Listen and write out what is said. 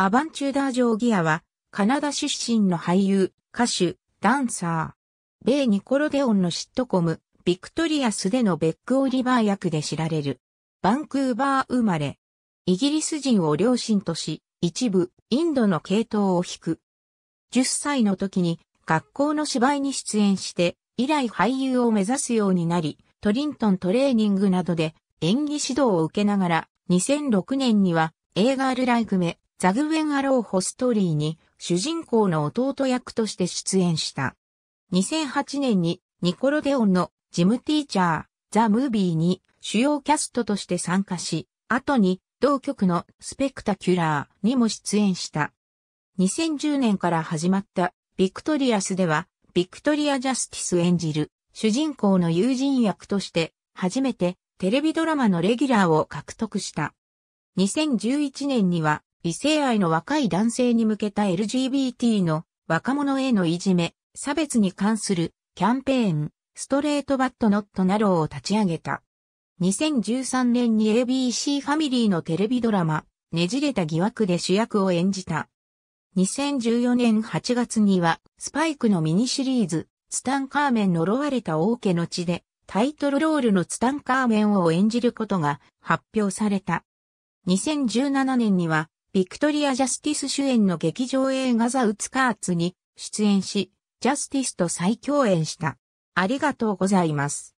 アバンチューダー・ジョー・ギアは、カナダ出身の俳優、歌手、ダンサー。米ニコロデオンのシットコム、ビクトリアスでのベック・オリバー役で知られる。バンクーバー生まれ。イギリス人を両親とし、一部、インドの系統を引く。10歳の時に、学校の芝居に出演して、以来俳優を目指すようになり、トリントントレーニングなどで演技指導を受けながら、2006年には映画あるライグメ、ザグウェン・アローホストリーに主人公の弟役として出演した。2008年にニコロデオンのジムティーチャー、ザ・ムービーに主要キャストとして参加し、後に同局のスペクタキュラーにも出演した。2010年から始まったビクトリアスでは、ビクトリア・ジャスティス演じる主人公の友人役として初めてテレビドラマのレギュラーを獲得した。2011年には異性愛の若い男性に向けた LGBT の若者へのいじめ、差別に関するキャンペーン、ストレートバットノットナローを立ち上げた。2013年に ABC ファミリーのテレビドラマ、ねじれた疑惑で主役を演じた。2014年8月には、スパイクのミニシリーズ、ツタンカーメン呪われた王家の地で、タイトルロールのツタンカーメンを演じることが発表された。2017年には、ビクトリア・ジャスティス主演の劇場映画ザ・ウツカーツに出演し、ジャスティスと再共演した。ありがとうございます。